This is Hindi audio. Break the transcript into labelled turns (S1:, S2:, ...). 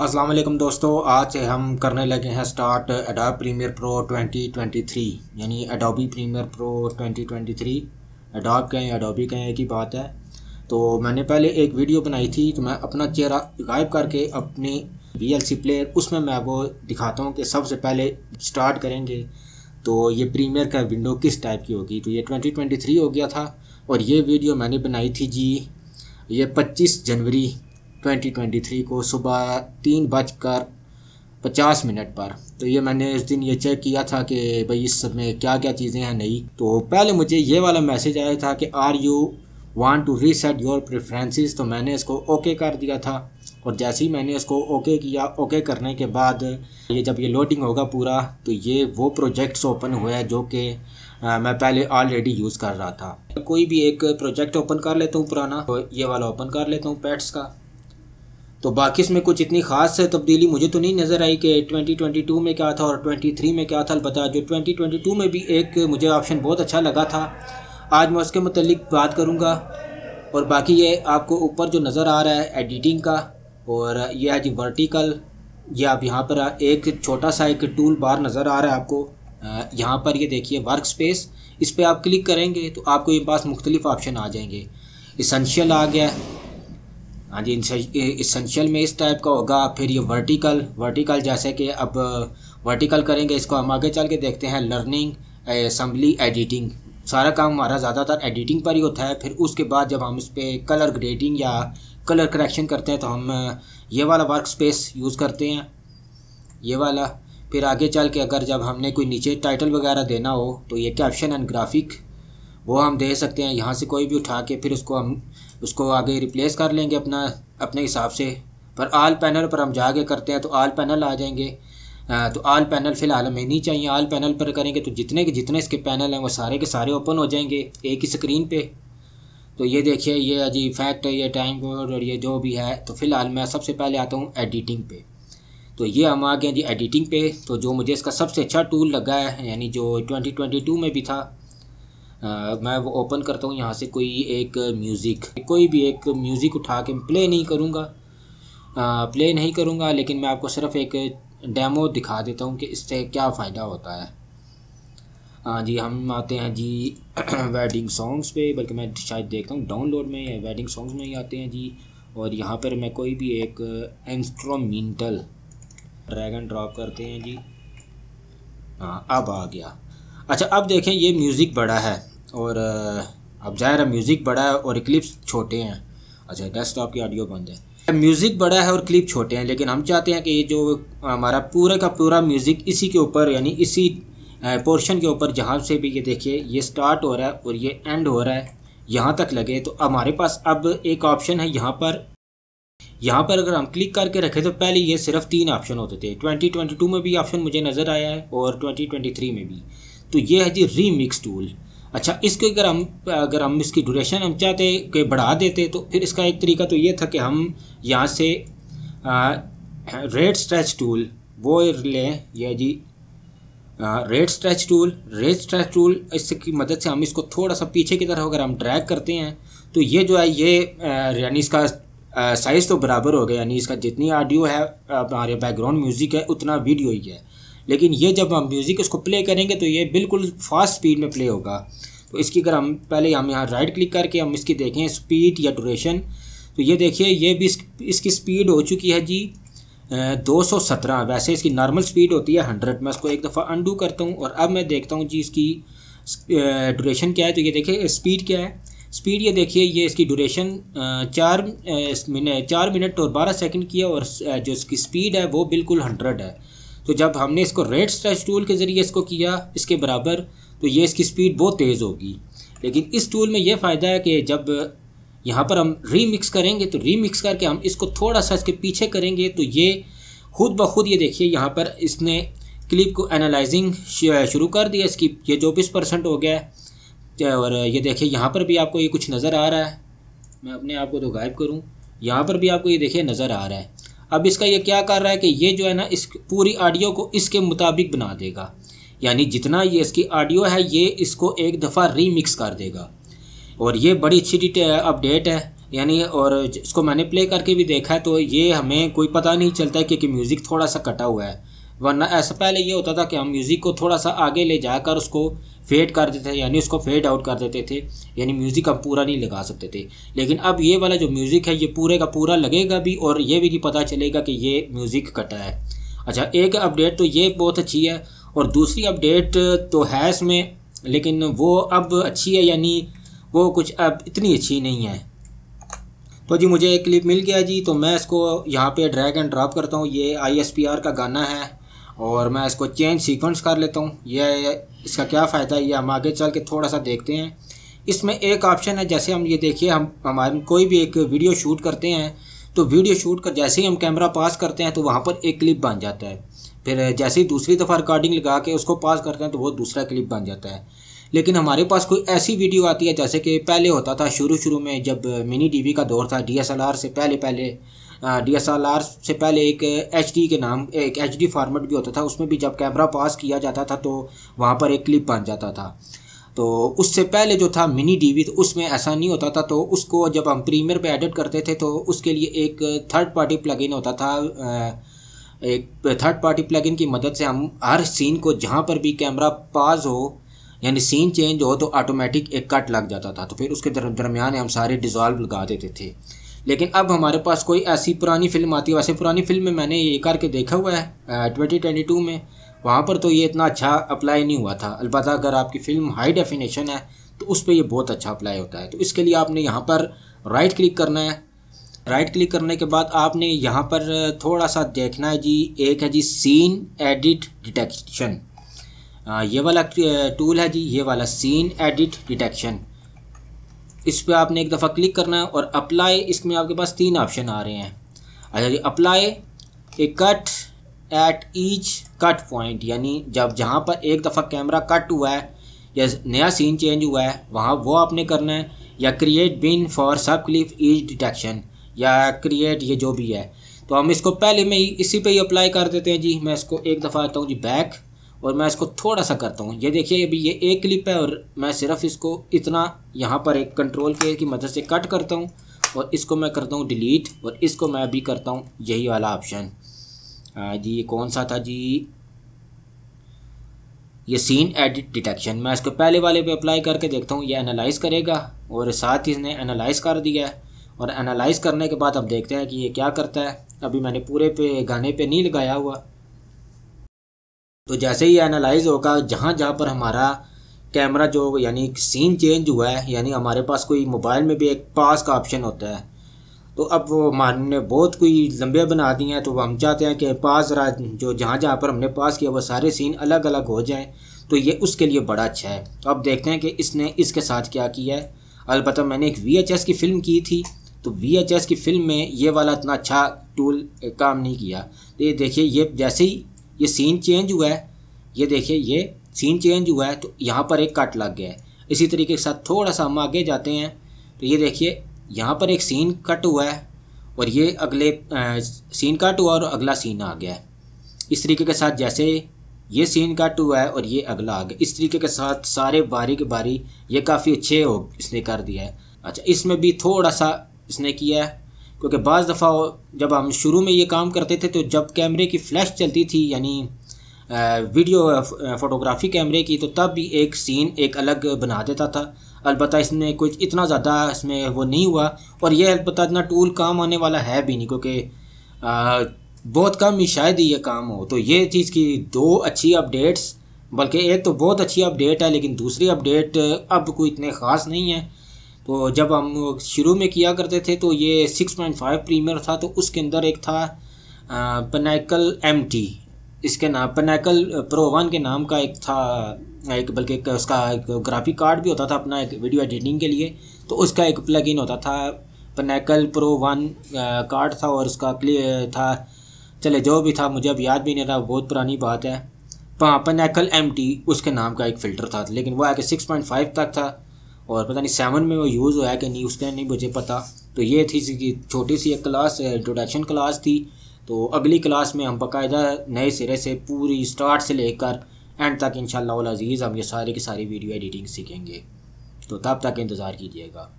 S1: अस्सलाम वालेकुम दोस्तों आज हम करने लगे हैं स्टार्ट एडोब प्रीमियर प्रो 2023 यानी एडोबी प्रीमियर प्रो 2023 एडोब कहें अडोबी कहें की बात है तो मैंने पहले एक वीडियो बनाई थी तो मैं अपना चेहरा गायब करके अपने वी प्लेयर उसमें मैं आपको दिखाता हूँ कि सबसे पहले स्टार्ट करेंगे तो ये प्रीमियर का विंडो किस टाइप की होगी तो ये 2023 हो गया था और ये वीडियो मैंने बनाई थी जी ये 25 जनवरी 2023 को सुबह तीन बजकर पचास मिनट पर तो ये मैंने इस दिन ये चेक किया था कि भाई इस सब में क्या क्या चीज़ें हैं नई तो पहले मुझे ये वाला मैसेज आया था कि are you want to reset your preferences तो मैंने इसको ओके कर दिया था और जैसे ही मैंने इसको ओके किया ओके करने के बाद ये जब ये लोडिंग होगा पूरा तो ये वो प्रोजेक्ट्स ओपन हुए हैं जो कि मैं पहले ऑलरेडी यूज़ कर रहा था कोई भी एक प्रोजेक्ट ओपन कर लेता हूँ पुराना तो ये वाला ओपन कर लेता हूँ पैट्स का तो बाकी इसमें कुछ इतनी खास तब्दीली मुझे तो नहीं नज़र आई कि 2022 में क्या था और 23 में क्या था अलबत् जो 2022 में भी एक मुझे ऑप्शन बहुत अच्छा लगा था आज मैं उसके मतलब बात करूँगा और बाकी ये आपको ऊपर जो नज़र आ रहा है एडिटिंग का और ये है जी वर्टिकल ये आप यहाँ पर एक छोटा सा एक टूल बार नज़र आ रहा है आपको यहाँ पर ये देखिए वर्क स्पेस इस पर आप क्लिक करेंगे तो आपको ये पास मुख्तलिफ़ ऑप्शन आ जाएंगे इसेंशियल आ गया हाँ जी इसेंशियल में इस टाइप का होगा फिर ये वर्टिकल वर्टिकल जैसे कि अब वर्टिकल करेंगे इसको हम आगे चल के देखते हैं लर्निंग असम्बली एडिटिंग सारा काम हमारा ज़्यादातर एडिटिंग पर ही होता है फिर उसके बाद जब हम इस पर कलर ग्रेडिंग या कलर करेक्शन करते हैं तो हम ये वाला वर्क स्पेस यूज़ करते हैं ये वाला फिर आगे चल के अगर जब हमने कोई नीचे टाइटल वगैरह देना हो तो ये कैप्शन एंड ग्राफिक वो हम दे सकते हैं यहाँ से कोई भी उठा के फिर उसको हम उसको आगे रिप्लेस कर लेंगे अपना अपने हिसाब से पर आल पैनल पर हम जाके करते हैं तो आल पैनल आ जाएंगे तो आल पैनल फ़िलहाल हमें नहीं चाहिए आल पैनल पर करेंगे तो जितने के जितने इसके पैनल हैं वो सारे के सारे ओपन हो जाएंगे एक ही स्क्रीन पे तो ये देखिए ये अजी इफेक्ट है ये टाइम कोड और ये जो भी है तो फ़िलहाल मैं सबसे पहले आता हूँ एडिटिंग पे तो ये हम आ गए जी एडिटिंग पे तो जो मुझे इसका सबसे अच्छा टूल लगा है यानी जो 2022 में भी था आ, हाँ, मैं वो ओपन करता हूँ यहाँ से कोई एक म्यूज़िक कोई भी एक म्यूज़िक उठा के प्ले नहीं करूँगा प्ले हाँ, नहीं करूँगा लेकिन मैं आपको सिर्फ एक डेमो दिखा देता हूँ कि इससे क्या फ़ायदा होता है हाँ जी हम आते हैं जी वेडिंग सॉन्ग्स पे बल्कि मैं शायद देखता हूँ डाउनलोड में या वेडिंग सॉन्ग्स में ही आते हैं जी और यहाँ पर मैं कोई भी एक इंस्ट्रोमेंटल ड्रैगन ड्रॉप करते हैं जी हाँ अब आ गया अच्छा अब देखें ये म्यूज़िक बड़ा है और अब ज़ाहिर है म्यूज़िक बड़ा है और क्लिप्स छोटे हैं अच्छा डेस्कटॉप की ऑडियो बंद है म्यूज़िक बड़ा है और क्लिप छोटे हैं लेकिन हम चाहते हैं कि ये जो हमारा पूरे का पूरा म्यूज़िक इसी के ऊपर यानी इसी पोर्शन के ऊपर जहाँ से भी ये देखिए ये स्टार्ट हो रहा है और ये एंड हो रहा है यहाँ तक लगे तो हमारे पास अब एक ऑप्शन है यहाँ पर यहाँ पर अगर हम क्लिक करके रखें तो पहले ये सिर्फ तीन ऑप्शन होते थे 2022 में भी ऑप्शन मुझे नज़र आया है और 2023 में भी तो ये है जी रीमिक्स टूल अच्छा इसके अगर हम अगर हम इसकी ड्यूरेशन हम चाहते कि बढ़ा देते तो फिर इसका एक तरीका तो ये था कि हम यहाँ से रेड स्ट्रेच टूल वो लें या जी rate stretch tool rate stretch tool इसकी मदद से हम इसको थोड़ा सा पीछे की तरफ अगर हम ड्रैग करते हैं तो ये जो है ये यानी इसका साइज़ तो बराबर हो गया यानी इसका जितनी ऑडियो है हमारे बैकग्राउंड म्यूज़िक है उतना वीडियो ही है लेकिन ये जब हम म्यूज़िक इसको प्ले करेंगे तो ये बिल्कुल फास्ट स्पीड में प्ले होगा तो इसकी अगर हम पहले हम यहाँ राइट क्लिक करके हम इसकी देखें स्पीड या डोरेशन तो ये देखिए ये भी इसकी स्पीड हो चुकी है जी दो सौ सत्रह वैसे इसकी नॉर्मल स्पीड होती है हंड्रेड मैं इसको एक दफ़ा अंडू करता हूँ और अब मैं देखता हूँ जी इसकी ड्यूरेशन क्या है तो ये देखिए स्पीड क्या है स्पीड ये देखिए ये इसकी ड्यूरेशन चार मिनट चार मिनट और बारह सेकंड की है और जो इसकी स्पीड है वो बिल्कुल हंड्रेड है तो जब हमने इसको रेड स्ट्रेच टूल के ज़रिए इसको किया इसके बराबर तो ये इसकी स्पीड बहुत तेज़ होगी लेकिन इस टूल में ये फ़ायदा है कि जब यहाँ पर हम रीमिक्स करेंगे तो रीमिक्स करके हम इसको थोड़ा सा इसके पीछे करेंगे तो ये खुद ब खुद ये देखिए यहाँ पर इसने क्लिप को एनालाइजिंग शुरू कर दिया इसकी ये चौबीस परसेंट हो गया है और ये देखिए यहाँ पर भी आपको ये कुछ नज़र आ रहा है मैं अपने आप को तो गायब करूँ यहाँ पर भी आपको ये देखिए नज़र आ रहा है अब इसका ये क्या कर रहा है कि ये जो है ना इस पूरी ऑडियो को इसके मुताबिक बना देगा यानी जितना ये इसकी ऑडियो है ये इसको एक दफ़ा रीमिक्स कर देगा और ये बड़ी अच्छी अपडेट है यानी और इसको मैंने प्ले करके भी देखा है तो ये हमें कोई पता नहीं चलता है कि, म्यूज़िक थोड़ा सा कटा हुआ है वरना ऐसा पहले ये होता था कि हम म्यूज़िक को थोड़ा सा आगे ले जाकर उसको फेड कर देते थे यानी उसको फेड आउट कर देते थे यानी म्यूज़िक हम पूरा नहीं लगा सकते थे लेकिन अब ये वाला जो म्यूज़िक है ये पूरे का पूरा लगेगा भी और ये भी नहीं पता चलेगा कि ये म्यूज़िक कटा है अच्छा एक अपडेट तो ये बहुत अच्छी है और दूसरी अपडेट तो है इसमें लेकिन वो अब अच्छी है यानी वो कुछ अब इतनी अच्छी नहीं है तो जी मुझे एक क्लिप मिल गया जी तो मैं इसको यहाँ पे ड्रैग एंड ड्रॉप करता हूँ ये आईएसपीआर का गाना है और मैं इसको चेंज सीक्वेंस कर लेता हूँ यह इसका क्या फ़ायदा है ये हम आगे चल के थोड़ा सा देखते हैं इसमें एक ऑप्शन है जैसे हम ये देखिए हम हमारे कोई भी एक वीडियो शूट करते हैं तो वीडियो शूट कर जैसे ही हम कैमरा पास करते हैं तो वहाँ पर एक क्लिप बन जाता है फिर जैसे ही दूसरी दफ़ा रिकॉर्डिंग लगा के उसको पास करते हैं तो वो दूसरा क्लिप बन जाता है लेकिन हमारे पास कोई ऐसी वीडियो आती है जैसे कि पहले होता था शुरू शुरू में जब मिनी डीवी का दौर था डीएसएलआर से पहले पहले डी एस एल आर से पहले एक एच डी के नाम एक एच डी फॉर्मेट भी होता था उसमें भी जब कैमरा पास किया जाता था तो वहाँ पर एक क्लिप बन जाता था तो उससे पहले जो था मिनी डी वी उसमें ऐसा नहीं होता था तो उसको जब हम प्रीमियर पे एडिट करते थे तो उसके लिए एक थर्ड पार्टी प्लगइन होता था एक थर्ड पार्टी प्लगइन की मदद से हम हर सीन को जहाँ पर भी कैमरा पास हो यानी सीन चेंज हो तो ऑटोमेटिक एक कट लग जाता था तो फिर उसके दरमियान हम सारे डिज़ोल्व लगा देते थे लेकिन अब हमारे पास कोई ऐसी पुरानी फिल्म आती है वैसे पुरानी फिल्म में मैंने ये करके देखा हुआ है ट्वेंटी ट्वेंटी टू में वहाँ पर तो ये इतना अच्छा अप्लाई नहीं हुआ था अलबत्त अगर आपकी फ़िल्म हाई डेफिनेशन है तो उस पर यह बहुत अच्छा अप्लाई होता है तो इसके लिए आपने यहाँ पर राइट क्लिक करना है राइट क्लिक करने के बाद आपने यहाँ पर थोड़ा सा देखना है जी एक है जी सीन एडिट डिटेक्शन ये वाला टूल है जी ये वाला सीन एडिट डिटेक्शन इस पर आपने एक दफ़ा क्लिक करना है और अप्लाई इसमें आपके पास तीन ऑप्शन आ रहे हैं अच्छा जी apply a cut at each cut point यानी जब जहाँ पर एक दफ़ा कैमरा कट हुआ है या नया सीन चेंज हुआ है वहाँ वो आपने करना है या create bin for sub clip each detection या क्रिएट ये जो भी है तो हम इसको पहले में ही इसी पे ही अप्लाई कर देते हैं जी मैं इसको एक दफ़ा आता हूँ जी बैक और मैं इसको थोड़ा सा करता हूँ ये देखिए अभी ये एक क्लिप है और मैं सिर्फ इसको इतना यहाँ पर एक कंट्रोल के की मदद से कट करता हूँ और इसको मैं करता हूँ डिलीट और इसको मैं अभी करता हूँ यही वाला ऑप्शन जी ये कौन सा था जी ये सीन एडिट डिटेक्शन मैं इसको पहले वाले पे अप्लाई करके देखता हूँ ये एनालाइज करेगा और साथ ही इसने एनालाइज कर दिया है और एनालाइज करने के बाद अब देखते हैं कि ये क्या करता है अभी मैंने पूरे पे गाने पे नहीं लगाया हुआ तो जैसे ही एनालाइज होगा जहाँ जहाँ पर हमारा कैमरा जो यानी सीन चेंज हुआ है यानी हमारे पास कोई मोबाइल में भी एक पास का ऑप्शन होता है तो अब वो हमने बहुत कोई लंबे बना दिए हैं तो हम चाहते हैं कि पास जो जहाँ जहाँ पर हमने पास किया वो सारे सीन अलग अलग हो जाएं तो ये उसके लिए बड़ा अच्छा है तो अब देखते हैं कि इसने इसके साथ क्या किया है अलबत् मैंने एक वी की फ़िल्म की थी तो वी की फ़िल्म में ये वाला इतना अच्छा टूल काम नहीं किया तो ये देखिए ये जैसे ही ये सीन चेंज हुआ है ये देखिए ये सीन चेंज हुआ है तो यहाँ पर एक कट लग गया है इसी तरीके के साथ थोड़ा सा हम आगे जाते हैं तो ये देखिए यहाँ पर एक सीन कट हुआ है और ये अगले आ, सीन कट हुआ और अगला सीन आ गया है इस तरीके के साथ जैसे ये सीन कट हुआ है और ये अगला आ गया इस तरीके के साथ सारे बारी के बारी ये काफ़ी अच्छे हो इसने कर दिया है अच्छा इसमें भी थोड़ा सा इसने किया है क्योंकि बज़ दफ़ा जब हम शुरू में ये काम करते थे तो जब कैमरे की फ़्लैश चलती थी यानी वीडियो फोटोग्राफी कैमरे की तो तब भी एक सीन एक अलग बना देता था अलबत् इसमें कुछ इतना ज़्यादा इसमें वो नहीं हुआ और यह अलबत् इतना टूल काम आने वाला है भी नहीं क्योंकि बहुत कम ही शायद ही ये काम हो तो ये चीज़ की दो अच्छी अपडेट्स बल्कि एक तो बहुत अच्छी अपडेट है लेकिन दूसरी अपडेट अब कोई इतने ख़ास नहीं है तो जब हम शुरू में किया करते थे तो ये 6.5 प्रीमियर था तो उसके अंदर एक था पनाइकल एम टी इसके नाम पनाइकल प्रो वन के नाम का एक था एक बल्कि उसका एक ग्राफिक कार्ड भी होता था अपना एक वीडियो एडिटिंग के लिए तो उसका एक प्लग इन होता था पनाइकल प्रो वन कार्ड था और उसका क्लियर था चले जो भी था मुझे अब याद भी नहीं रहा बहुत पुरानी बात है पनाइकल एम टी उसके नाम का एक फ़िल्टर था लेकिन वह आके सिक्स पॉइंट फाइव तक था और पता नहीं सेवन में वो यूज़ हुआ है कि नहीं उसका नहीं मुझे पता तो ये थी कि छोटी सी एक क्लास इंट्रोडक्शन क्लास थी तो अगली क्लास में हम बाकायदा नए सिरे से पूरी स्टार्ट से लेकर एंड तक इन अज़ीज़ हम ये सारे की सारी वीडियो एडिटिंग सीखेंगे तो तब तक इंतज़ार कीजिएगा